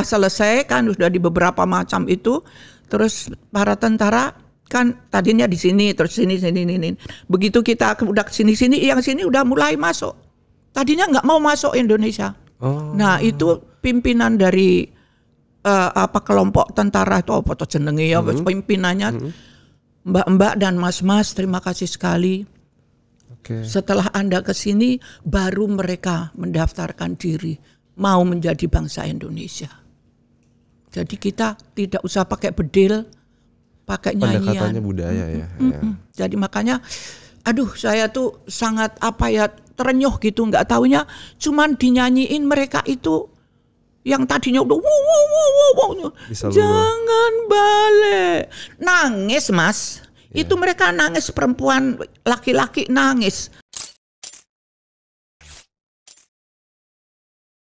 selesai kan sudah di beberapa macam itu terus para tentara kan tadinya di sini terus sini sini sini begitu kita udah sini sini yang sini udah mulai masuk tadinya nggak mau masuk Indonesia oh. nah itu pimpinan dari uh, apa kelompok tentara itu apa tuh cendengi ya hmm. pimpinannya hmm. mbak-mbak dan mas-mas terima kasih sekali okay. setelah anda ke sini baru mereka mendaftarkan diri mau menjadi bangsa Indonesia jadi kita tidak usah pakai bedil, pakai nyanyian. Pendekatannya budaya ya. Mm -hmm. ya. Jadi makanya, aduh saya tuh sangat apa ya terenyuh gitu, nggak tahunya. cuman dinyanyiin mereka itu yang tadinya udah wuh, wuh, wuh, wuh, wuh. jangan balik nangis mas. Yeah. Itu mereka nangis perempuan laki-laki nangis